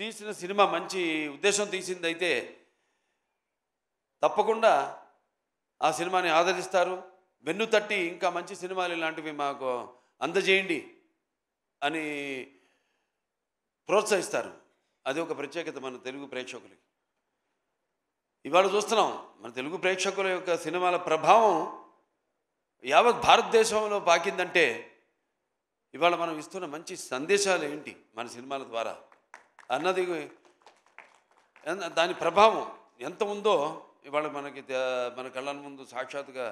తీసిన సినిమా మంచి ఉద్దేశం తీసిందైతే తప్పకుండా ఆ సినిమాని ఆదరిస్తారు వెన్ను తట్టి ఇంకా మంచి సినిమాలు ఇలాంటివి మాకు అందజేయండి అని ప్రోత్సహిస్తారు అది ఒక ప్రత్యేకత మన తెలుగు ప్రేక్షకులకి ఇవాళ చూస్తున్నాం మన తెలుగు ప్రేక్షకుల యొక్క సినిమాల ప్రభావం యావత్ భారతదేశంలో పాకిందంటే ఇవాళ మనం ఇస్తున్న మంచి సందేశాలు ఏంటి మన సినిమాల ద్వారా అన్నది దాని ప్రభావం ఎంత ఉందో ఇవాళ మనకి మన కళ్ళ ముందు సాక్షాత్గా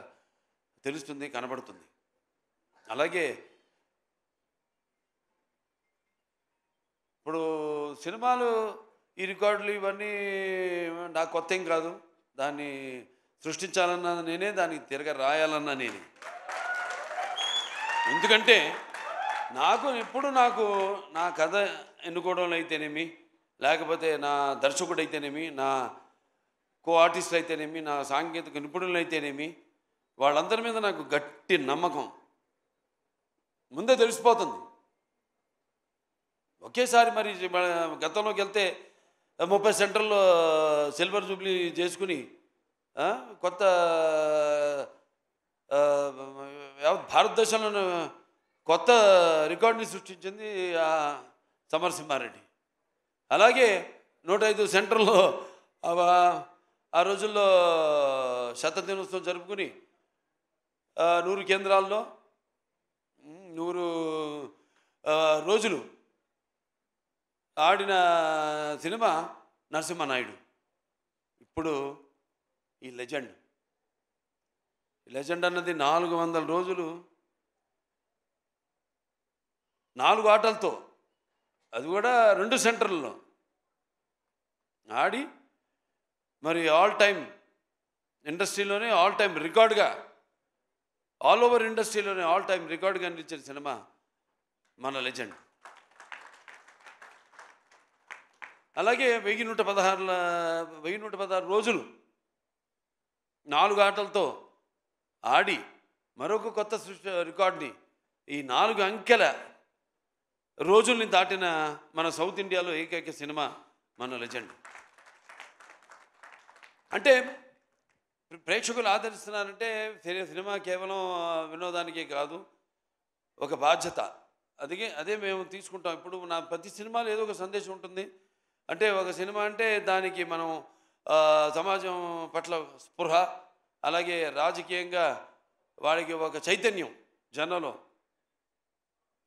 తెలుస్తుంది కనబడుతుంది అలాగే ఇప్పుడు సినిమాలు ఈ రికార్డులు ఇవన్నీ నాకు కొత్త ఏం కాదు దాన్ని సృష్టించాలన్నా నేనే దానికి తిరగ రాయాలన్నా నేనే ఎందుకంటే నాకు ఎప్పుడు నాకు నా కథ ఎన్నుకోవడంలో అయితేనేమి లేకపోతే నా దర్శకుడు అయితేనేమి నా కో ఆర్టిస్టులు అయితేనేమి నా సాంకేతిక నిపుణులు అయితేనేమి వాళ్ళందరి మీద నాకు గట్టి నమ్మకం ముందే తెలిసిపోతుంది ఒకేసారి మరి గతంలోకి వెళ్తే ముప్పై సెంటర్లో సిల్వర్ జూబ్లీ చేసుకుని కొత్త భారతదేశంలో కొత్త రికార్డుని సృష్టించింది సమరసింహారెడ్డి అలాగే నూట ఐదు సెంటర్లో ఆ రోజుల్లో శతదినోత్సవం జరుపుకుని నూరు కేంద్రాల్లో నూరు రోజులు ఆడిన సినిమా నరసింహనాయుడు ఇప్పుడు ఈ లెజెండ్ లెజెండ్ అన్నది నాలుగు వందల రోజులు నాలుగు ఆటలతో అది కూడా రెండు సెంటర్లలో ఆడి మరి ఆల్ టైం ఇండస్ట్రీలోనే ఆల్ టైం రికార్డుగా ఆల్ ఓవర్ ఇండస్ట్రీలోనే ఆల్ టైం రికార్డుగా అందించిన సినిమా మన లెజెండ్ అలాగే వెయ్యి నూట పదహారుల వెయ్యి నూట పదహారు రోజులు నాలుగు ఆటలతో ఆడి మరొక కొత్త సృష్టి రికార్డుని ఈ నాలుగు అంకెల రోజుల్ని దాటిన మన సౌత్ ఇండియాలో ఏకైక సినిమా మన లెజెండ్ అంటే ప్రేక్షకులు ఆదరిస్తున్నారంటే సినిమా కేవలం వినోదానికే కాదు ఒక బాధ్యత అదే అదే మేము తీసుకుంటాం ఇప్పుడు నా ప్రతి సినిమాలో ఏదో ఒక సందేశం ఉంటుంది అంటే ఒక సినిమా అంటే దానికి మనం సమాజం పట్ల స్పృహ అలాగే రాజకీయంగా వాడికి ఒక చైతన్యం జనంలో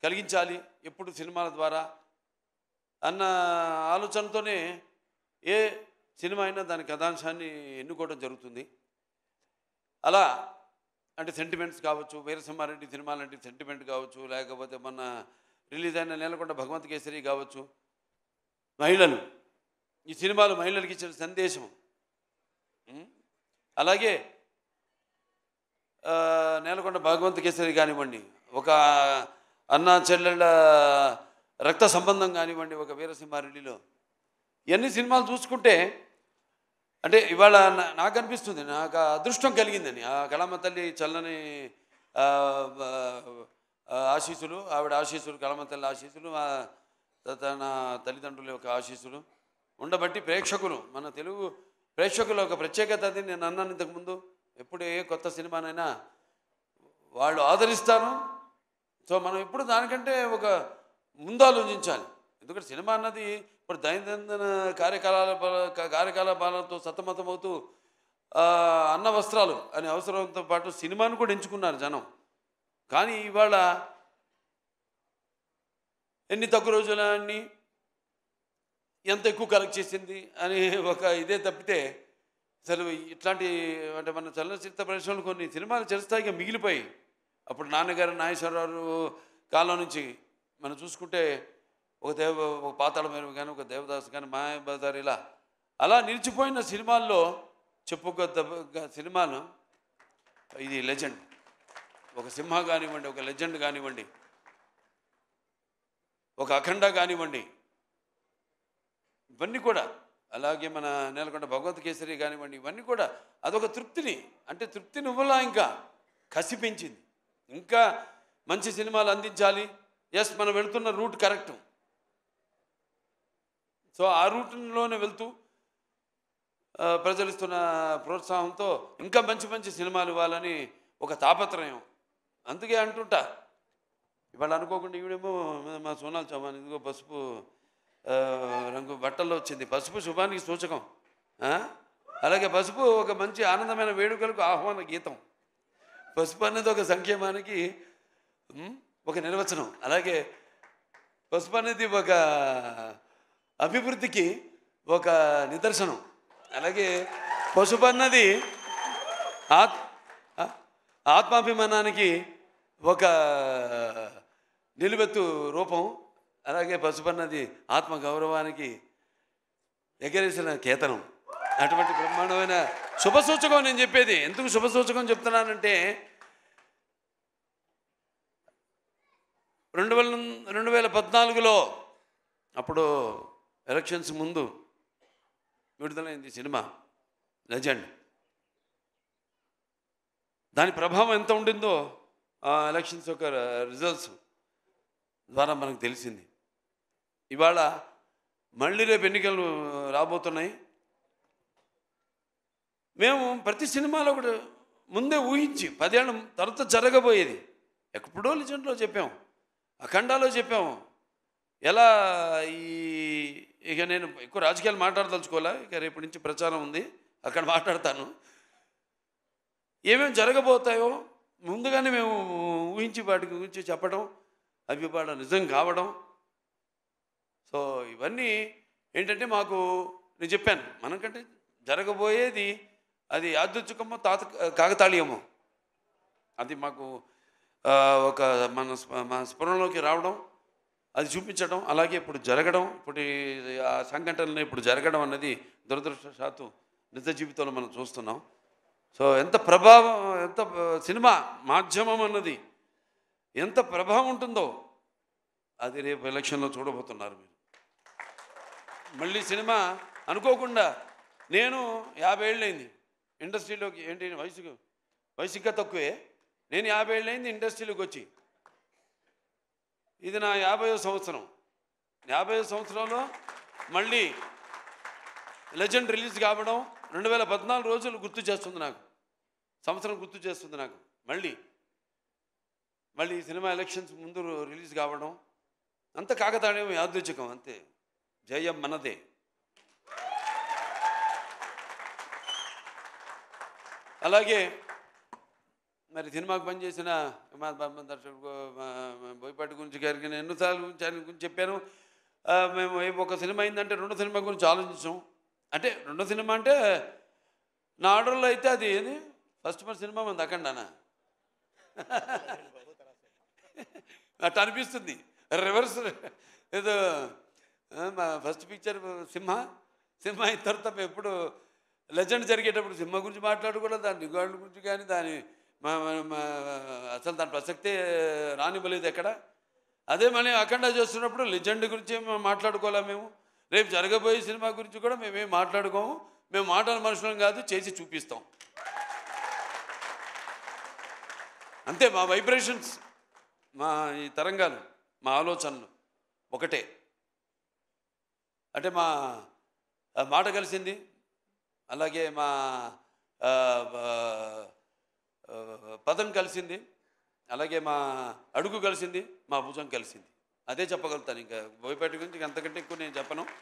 కలిగించాలి ఎప్పుడు సినిమాల ద్వారా అన్న ఆలోచనతోనే ఏ సినిమా అయినా దాని కథాంశాన్ని ఎన్నుకోవడం జరుగుతుంది అలా అంటే సెంటిమెంట్స్ కావచ్చు వీరసింహారెడ్డి సినిమా లాంటి సెంటిమెంట్ కావచ్చు లేకపోతే మన రిలీజ్ అయిన నెలకొండ భగవంత్ కేసరి కావచ్చు మహిళలు ఈ సినిమాలు మహిళలకు ఇచ్చిన సందేశం అలాగే నేలకొండ భగవంత్ కేసరి కానివ్వండి ఒక అన్న చెల్లెళ్ళ రక్త సంబంధం కానివ్వండి ఒక వీరసింహారెడ్డిలో ఇవన్నీ సినిమాలు చూసుకుంటే అంటే ఇవాళ నాకు అనిపిస్తుంది నాకు అదృష్టం కలిగిందని ఆ కళమ్మ తల్లి చల్లని ఆశీసులు ఆవిడ ఆశీసులు కళమ్మ తల్లి ఆశీసులు తన తల్లిదండ్రుల యొక్క ఆశీస్సులు ఉండబట్టి ప్రేక్షకులు మన తెలుగు ప్రేక్షకుల ఒక ప్రత్యేకత అది నేను అన్నాను ఇంతకుముందు ఎప్పుడు ఏ కొత్త సినిమానైనా వాళ్ళు ఆదరిస్తాను సో మనం ఇప్పుడు దానికంటే ఒక ముందాలోచించాలి ఎందుకంటే సినిమా అన్నది ఇప్పుడు దైనందిన కార్యకలాపాల కార్యకలాపాలతో సతమతమవుతూ అన్న వస్త్రాలు అనే అవసరంతో పాటు సినిమాను కూడా ఎంచుకున్నారు జనం కానీ ఇవాళ ఎన్ని తక్కువ రోజుల ఎంత ఎక్కువ కలెక్ట్ చేసింది అని ఒక ఇదే తప్పితే అసలు ఇట్లాంటి అంటే మన చలనచిత్ర పరిశ్రమలు కొన్ని సినిమాలు చిరస్థాయిగా మిగిలిపోయి అప్పుడు నాన్నగారు నాగేశ్వరరావు కాలం నుంచి మనం చూసుకుంటే ఒక దేవ ఒక పాతాళ పాతాళమేరు కానీ ఒక దేవదాస్ కానీ మాయాబజార్ ఇలా అలా నిలిచిపోయిన సినిమాల్లో చెప్పుకోద్ద సినిమాను ఇది లెజెండ్ ఒక సింహ కానివ్వండి ఒక లెజెండ్ కానివ్వండి ఒక అఖండ కానివ్వండి ఇవన్నీ కూడా అలాగే మన నేలకొండ భగవత్ కేసరి కానివ్వండి ఇవన్నీ కూడా అదొక తృప్తిని అంటే తృప్తిని ఇవ్వలా ఇంకా కసిపించింది ఇంకా మంచి సినిమాలు అందించాలి ఎస్ మనం వెళుతున్న రూట్ కరెక్ట్ సో ఆ రూట్లోనే వెళ్తూ ప్రజలిస్తున్న ప్రోత్సాహంతో ఇంకా మంచి మంచి సినిమాలు ఇవ్వాలని ఒక తాపత్రయం అందుకే అంటుంటా ఇవాళ అనుకోకుండా ఈవిడేమో మా సోనాలు చౌహాన్ ఇదిగో పసుపు రంగు బట్టల్లో వచ్చింది పసుపు శుభానికి సూచకం అలాగే పసుపు ఒక మంచి ఆనందమైన వేడుకలకు ఆహ్వాన గీతం పసుపు అనేది ఒక సంక్షేమానికి ఒక నిర్వచనం అలాగే పసుపు అనేది ఒక అభివృద్ధికి ఒక నిదర్శనం అలాగే పసుపు అన్నది ఆత్ ఆత్మాభిమానానికి ఒక నిలువెత్తు రూపం అలాగే పసుపు అన్నది ఆత్మ గౌరవానికి ఎగరేసిన కేతనం అటువంటి బ్రహ్మాండమైన శుభసూచకం నేను చెప్పేది ఎందుకు శుభసూచకం చెప్తున్నానంటే రెండు వేల రెండు వేల పద్నాలుగులో అప్పుడు ఎలక్షన్స్ ముందు విడుదలైంది సినిమా లెజెండ్ దాని ప్రభావం ఎంత ఉండిందో ఆ ఎలక్షన్స్ యొక్క రిజల్ట్స్ ద్వారా మనకు తెలిసింది ఇవాళ మళ్ళీ రేపు ఎన్నికలు రాబోతున్నాయి మేము ప్రతి సినిమాలో కూడా ముందే ఊహించి పదేళ్ళ తర్వాత జరగబోయేది ఎప్పుడో లిజెండ్లో చెప్పాము అఖండాలో చెప్పాము ఎలా ఈ ఇక నేను ఎక్కువ రాజకీయాలు మాట్లాడదలుచుకోలే ఇక రేపటి నుంచి ప్రచారం ఉంది అక్కడ మాట్లాడతాను ఏమేమి జరగబోతాయో ముందుగానే మేము ఊహించి వాటి గురించి చెప్పడం అభిపాడ నిజం కావడం సో ఇవన్నీ ఏంటంటే మాకు నేను చెప్పాను మనకంటే జరగబోయేది అది యాదృచ్ఛికము తాత కాకతాళీయము అది మాకు ఒక మన మన స్ఫురణలోకి రావడం అది చూపించడం అలాగే ఇప్పుడు జరగడం ఇప్పుడు ఆ సంఘటనలు ఇప్పుడు జరగడం అన్నది దురదృష్టశాత్తు నిజ జీవితంలో మనం చూస్తున్నాం సో ఎంత ప్రభావం ఎంత సినిమా మాధ్యమం అన్నది ఎంత ప్రభావం ఉంటుందో అది రేపు ఎలక్షన్లో చూడబోతున్నారు మీరు మళ్ళీ సినిమా అనుకోకుండా నేను యాభై ఏళ్ళైంది ఇండస్ట్రీలోకి ఏంటి వయసు వయసు ఇంకా తక్కువే నేను యాభై ఏళ్ళైంది ఇండస్ట్రీలోకి వచ్చి ఇది నా యాభై సంవత్సరం యాభై సంవత్సరంలో మళ్ళీ లెజెండ్ రిలీజ్ కావడం రెండు వేల పద్నాలుగు రోజులు గుర్తు చేస్తుంది నాకు సంవత్సరం గుర్తు చేస్తుంది నాకు మళ్ళీ మళ్ళీ సినిమా ఎలక్షన్స్ ముందు రిలీజ్ కావడం అంత కాకతాడేమో యాదృచ్ఛికం అంతే జయం మనదే అలాగే మరి సినిమాకు పనిచేసిన మా దర్శకుడు బోయపాటి గురించి గారికి నేను ఎన్నోసార్లు గురించి చెప్పాను మేము ఒక సినిమా అయిందంటే రెండో సినిమా గురించి ఆలోచించాం అంటే రెండో సినిమా అంటే నా ఆర్డర్లో అయితే అది ఏది ఫస్ట్ మరి సినిమా మనం దక్కండానా అట్లా అనిపిస్తుంది రివర్స్ ఏదో మా ఫస్ట్ పిక్చర్ సింహ సింహ అయిన తర్వాత ఎప్పుడు లెజెండ్ జరిగేటప్పుడు సినిమా గురించి మాట్లాడకూడదు దాని రికార్డుల గురించి కానీ దాని అసలు దాని ప్రసక్తే రానివ్వలేదు ఎక్కడ అదే మనం అఖండ చేస్తున్నప్పుడు లెజెండ్ గురించి మాట్లాడుకోవాలా మేము రేపు జరగబోయే సినిమా గురించి కూడా మేమేం మాట్లాడుకోము మేము మాటల మనుషులం కాదు చేసి చూపిస్తాం అంతే మా వైబ్రేషన్స్ మా ఈ తరంగాలు మా ఆలోచనలు ఒకటే అంటే మా మాట కలిసింది అలాగే మా పదం కలిసింది అలాగే మా అడుగు కలిసింది మా భుజం కలిసింది అదే చెప్పగలుగుతాను ఇంకా భయపెట్టు గురించి అంతకంటే ఎక్కువ నేను చెప్పను